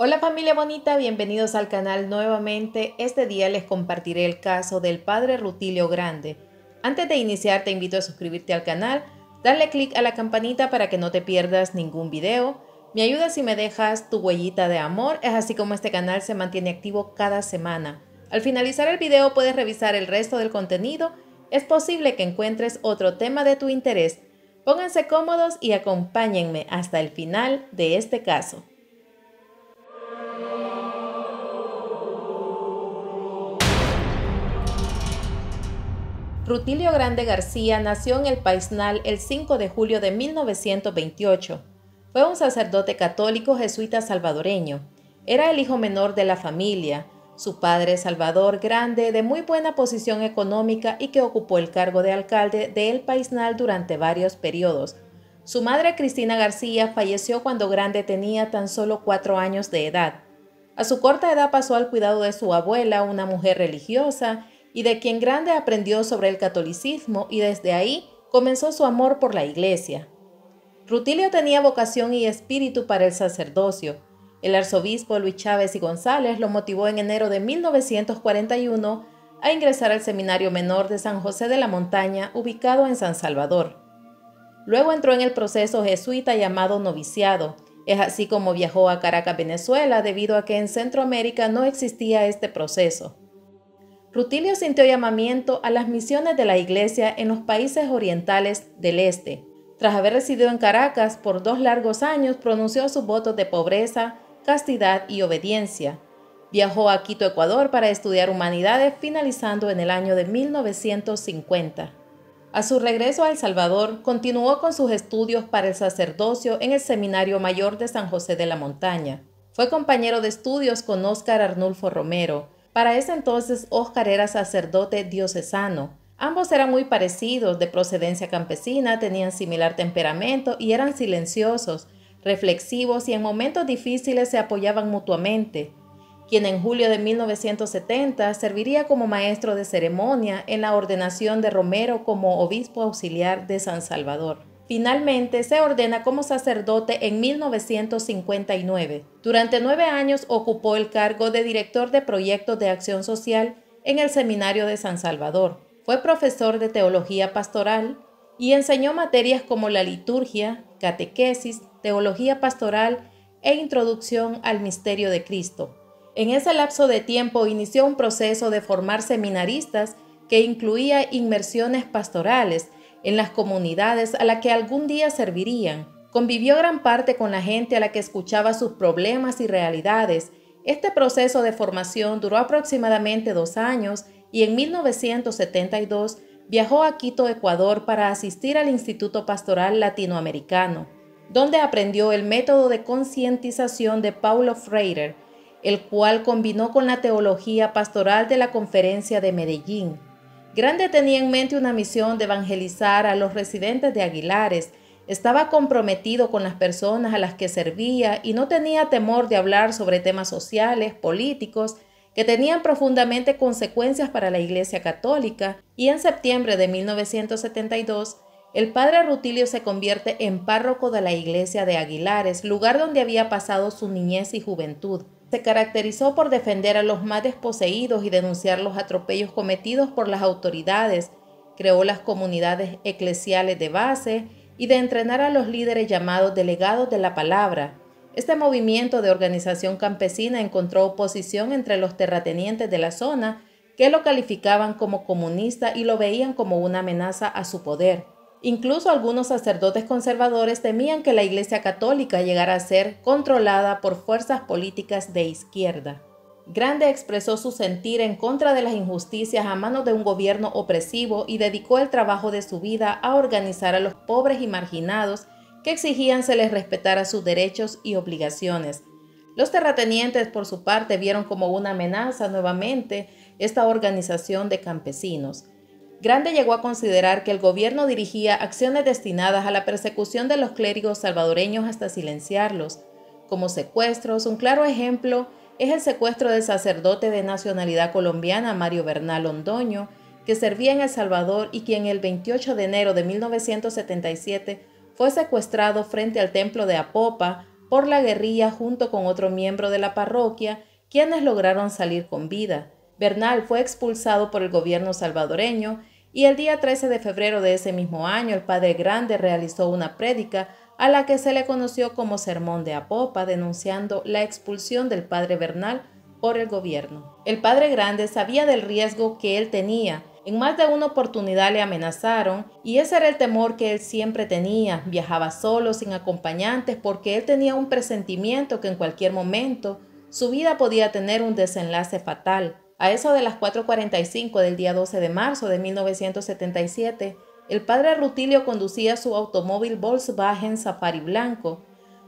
Hola familia bonita, bienvenidos al canal nuevamente. Este día les compartiré el caso del padre Rutilio Grande. Antes de iniciar te invito a suscribirte al canal, darle click a la campanita para que no te pierdas ningún video. Me ayuda si me dejas tu huellita de amor, es así como este canal se mantiene activo cada semana. Al finalizar el video puedes revisar el resto del contenido, es posible que encuentres otro tema de tu interés. Pónganse cómodos y acompáñenme hasta el final de este caso. Rutilio Grande García nació en el Paisnal el 5 de julio de 1928. Fue un sacerdote católico jesuita salvadoreño. Era el hijo menor de la familia. Su padre, Salvador Grande, de muy buena posición económica y que ocupó el cargo de alcalde de El Paisnal durante varios periodos. Su madre, Cristina García, falleció cuando Grande tenía tan solo cuatro años de edad. A su corta edad pasó al cuidado de su abuela, una mujer religiosa, y de quien grande aprendió sobre el catolicismo y desde ahí comenzó su amor por la iglesia. Rutilio tenía vocación y espíritu para el sacerdocio. El arzobispo Luis Chávez y González lo motivó en enero de 1941 a ingresar al Seminario Menor de San José de la Montaña, ubicado en San Salvador. Luego entró en el proceso jesuita llamado noviciado. Es así como viajó a Caracas, Venezuela, debido a que en Centroamérica no existía este proceso. Rutilio sintió llamamiento a las misiones de la Iglesia en los países orientales del Este. Tras haber residido en Caracas por dos largos años, pronunció sus votos de pobreza, castidad y obediencia. Viajó a Quito, Ecuador, para estudiar humanidades, finalizando en el año de 1950. A su regreso a El Salvador, continuó con sus estudios para el sacerdocio en el Seminario Mayor de San José de la Montaña. Fue compañero de estudios con Óscar Arnulfo Romero, para ese entonces Óscar era sacerdote diocesano. Ambos eran muy parecidos, de procedencia campesina, tenían similar temperamento y eran silenciosos, reflexivos y en momentos difíciles se apoyaban mutuamente. Quien en julio de 1970 serviría como maestro de ceremonia en la ordenación de Romero como obispo auxiliar de San Salvador. Finalmente se ordena como sacerdote en 1959. Durante nueve años ocupó el cargo de director de proyectos de acción social en el Seminario de San Salvador. Fue profesor de teología pastoral y enseñó materias como la liturgia, catequesis, teología pastoral e introducción al misterio de Cristo. En ese lapso de tiempo inició un proceso de formar seminaristas que incluía inmersiones pastorales, en las comunidades a la que algún día servirían. Convivió gran parte con la gente a la que escuchaba sus problemas y realidades. Este proceso de formación duró aproximadamente dos años y en 1972 viajó a Quito, Ecuador, para asistir al Instituto Pastoral Latinoamericano, donde aprendió el método de concientización de Paulo Freire, el cual combinó con la teología pastoral de la Conferencia de Medellín. Grande tenía en mente una misión de evangelizar a los residentes de Aguilares. Estaba comprometido con las personas a las que servía y no tenía temor de hablar sobre temas sociales, políticos, que tenían profundamente consecuencias para la Iglesia Católica. Y en septiembre de 1972, el padre Rutilio se convierte en párroco de la iglesia de Aguilares, lugar donde había pasado su niñez y juventud. Se caracterizó por defender a los más desposeídos y denunciar los atropellos cometidos por las autoridades, creó las comunidades eclesiales de base y de entrenar a los líderes llamados delegados de la palabra. Este movimiento de organización campesina encontró oposición entre los terratenientes de la zona que lo calificaban como comunista y lo veían como una amenaza a su poder. Incluso algunos sacerdotes conservadores temían que la Iglesia Católica llegara a ser controlada por fuerzas políticas de izquierda. Grande expresó su sentir en contra de las injusticias a manos de un gobierno opresivo y dedicó el trabajo de su vida a organizar a los pobres y marginados que exigían se les respetara sus derechos y obligaciones. Los terratenientes, por su parte, vieron como una amenaza nuevamente esta organización de campesinos. Grande llegó a considerar que el gobierno dirigía acciones destinadas a la persecución de los clérigos salvadoreños hasta silenciarlos, como secuestros. Un claro ejemplo es el secuestro del sacerdote de nacionalidad colombiana Mario Bernal Londoño, que servía en El Salvador y quien el 28 de enero de 1977 fue secuestrado frente al templo de Apopa por la guerrilla junto con otro miembro de la parroquia, quienes lograron salir con vida. Bernal fue expulsado por el gobierno salvadoreño y el día 13 de febrero de ese mismo año, el padre Grande realizó una prédica a la que se le conoció como Sermón de Apopa, denunciando la expulsión del padre Bernal por el gobierno. El padre Grande sabía del riesgo que él tenía en más de una oportunidad le amenazaron y ese era el temor que él siempre tenía. Viajaba solo, sin acompañantes, porque él tenía un presentimiento que en cualquier momento su vida podía tener un desenlace fatal. A eso de las 4.45 del día 12 de marzo de 1977, el padre Rutilio conducía su automóvil Volkswagen Safari Blanco.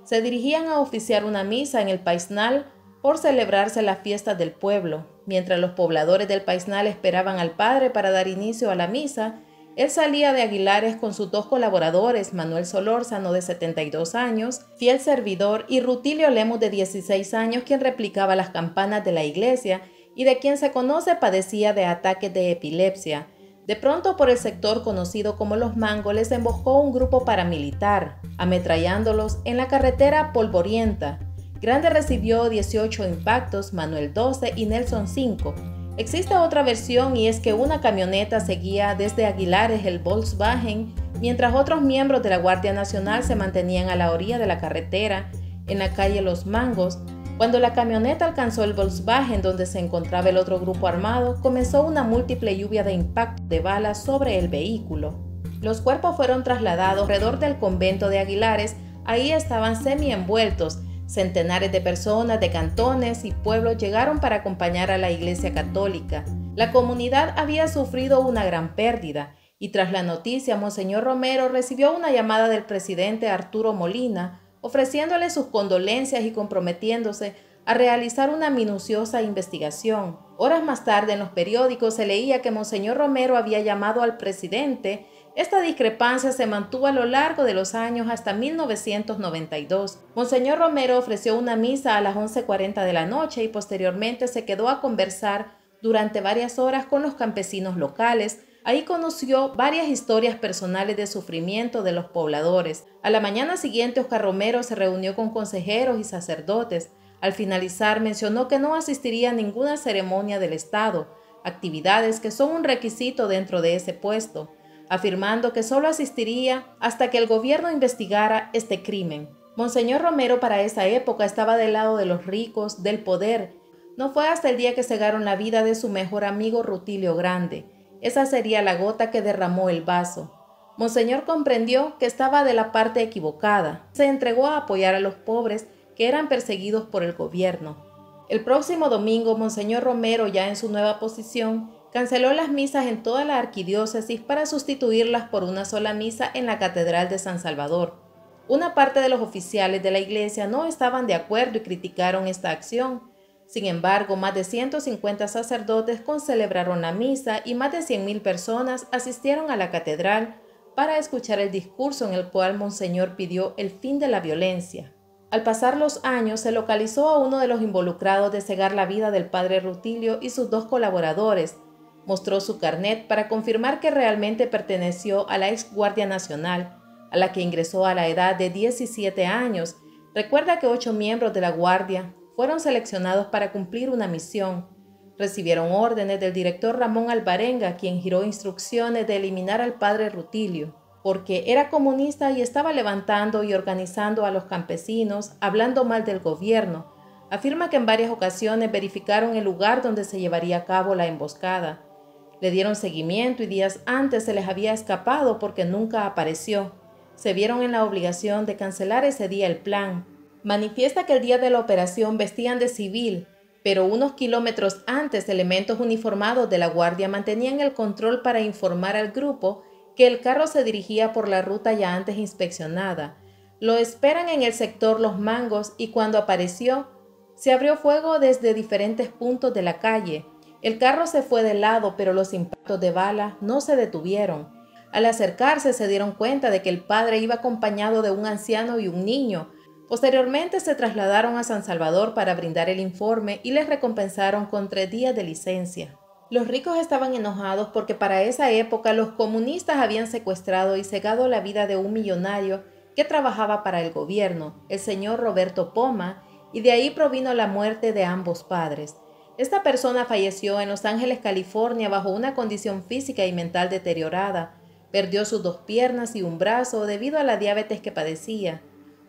Se dirigían a oficiar una misa en el Paisnal por celebrarse la fiesta del pueblo. Mientras los pobladores del Paisnal esperaban al padre para dar inicio a la misa, él salía de Aguilares con sus dos colaboradores, Manuel Solórzano de 72 años, fiel servidor, y Rutilio Lemus, de 16 años, quien replicaba las campanas de la iglesia y de quien se conoce padecía de ataques de epilepsia. De pronto por el sector conocido como Los Mangos les emboscó un grupo paramilitar, ametrallándolos en la carretera polvorienta. Grande recibió 18 impactos, Manuel 12 y Nelson 5. Existe otra versión y es que una camioneta seguía desde Aguilares el Volkswagen, mientras otros miembros de la Guardia Nacional se mantenían a la orilla de la carretera, en la calle Los Mangos, cuando la camioneta alcanzó el Volkswagen donde se encontraba el otro grupo armado, comenzó una múltiple lluvia de impacto de balas sobre el vehículo. Los cuerpos fueron trasladados alrededor del convento de Aguilares, ahí estaban semi-envueltos. Centenares de personas de cantones y pueblos llegaron para acompañar a la Iglesia Católica. La comunidad había sufrido una gran pérdida y tras la noticia, Monseñor Romero recibió una llamada del presidente Arturo Molina, ofreciéndole sus condolencias y comprometiéndose a realizar una minuciosa investigación. Horas más tarde en los periódicos se leía que Monseñor Romero había llamado al presidente. Esta discrepancia se mantuvo a lo largo de los años hasta 1992. Monseñor Romero ofreció una misa a las 11.40 de la noche y posteriormente se quedó a conversar durante varias horas con los campesinos locales, Ahí conoció varias historias personales de sufrimiento de los pobladores. A la mañana siguiente, Oscar Romero se reunió con consejeros y sacerdotes. Al finalizar, mencionó que no asistiría a ninguna ceremonia del Estado, actividades que son un requisito dentro de ese puesto, afirmando que solo asistiría hasta que el gobierno investigara este crimen. Monseñor Romero para esa época estaba del lado de los ricos, del poder. No fue hasta el día que cegaron la vida de su mejor amigo Rutilio Grande esa sería la gota que derramó el vaso. Monseñor comprendió que estaba de la parte equivocada. Se entregó a apoyar a los pobres que eran perseguidos por el gobierno. El próximo domingo, Monseñor Romero, ya en su nueva posición, canceló las misas en toda la arquidiócesis para sustituirlas por una sola misa en la Catedral de San Salvador. Una parte de los oficiales de la iglesia no estaban de acuerdo y criticaron esta acción, sin embargo, más de 150 sacerdotes celebraron la misa y más de 100.000 personas asistieron a la catedral para escuchar el discurso en el cual Monseñor pidió el fin de la violencia. Al pasar los años, se localizó a uno de los involucrados de cegar la vida del padre Rutilio y sus dos colaboradores. Mostró su carnet para confirmar que realmente perteneció a la ex Guardia Nacional, a la que ingresó a la edad de 17 años. Recuerda que ocho miembros de la Guardia fueron seleccionados para cumplir una misión. Recibieron órdenes del director Ramón albarenga quien giró instrucciones de eliminar al padre Rutilio, porque era comunista y estaba levantando y organizando a los campesinos, hablando mal del gobierno. Afirma que en varias ocasiones verificaron el lugar donde se llevaría a cabo la emboscada. Le dieron seguimiento y días antes se les había escapado porque nunca apareció. Se vieron en la obligación de cancelar ese día el plan, manifiesta que el día de la operación vestían de civil, pero unos kilómetros antes elementos uniformados de la guardia mantenían el control para informar al grupo que el carro se dirigía por la ruta ya antes inspeccionada. Lo esperan en el sector Los Mangos y cuando apareció, se abrió fuego desde diferentes puntos de la calle. El carro se fue de lado, pero los impactos de bala no se detuvieron. Al acercarse se dieron cuenta de que el padre iba acompañado de un anciano y un niño, Posteriormente se trasladaron a San Salvador para brindar el informe y les recompensaron con tres días de licencia. Los ricos estaban enojados porque para esa época los comunistas habían secuestrado y cegado la vida de un millonario que trabajaba para el gobierno, el señor Roberto Poma, y de ahí provino la muerte de ambos padres. Esta persona falleció en Los Ángeles, California, bajo una condición física y mental deteriorada. Perdió sus dos piernas y un brazo debido a la diabetes que padecía.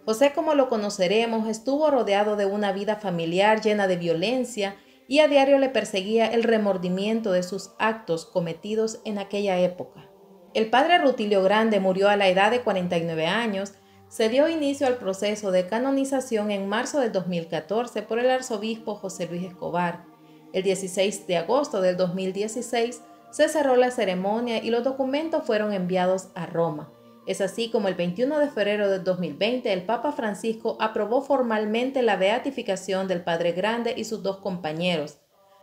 José, como lo conoceremos, estuvo rodeado de una vida familiar llena de violencia y a diario le perseguía el remordimiento de sus actos cometidos en aquella época. El padre Rutilio Grande murió a la edad de 49 años. Se dio inicio al proceso de canonización en marzo del 2014 por el arzobispo José Luis Escobar. El 16 de agosto del 2016 se cerró la ceremonia y los documentos fueron enviados a Roma. Es así como el 21 de febrero de 2020 el Papa Francisco aprobó formalmente la beatificación del Padre Grande y sus dos compañeros.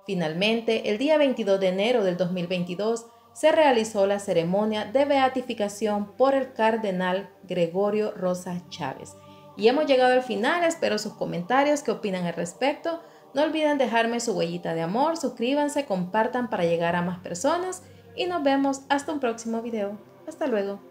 Finalmente, el día 22 de enero del 2022 se realizó la ceremonia de beatificación por el cardenal Gregorio Rosa Chávez. Y hemos llegado al final, espero sus comentarios, qué opinan al respecto. No olviden dejarme su huellita de amor, suscríbanse, compartan para llegar a más personas y nos vemos hasta un próximo video. Hasta luego.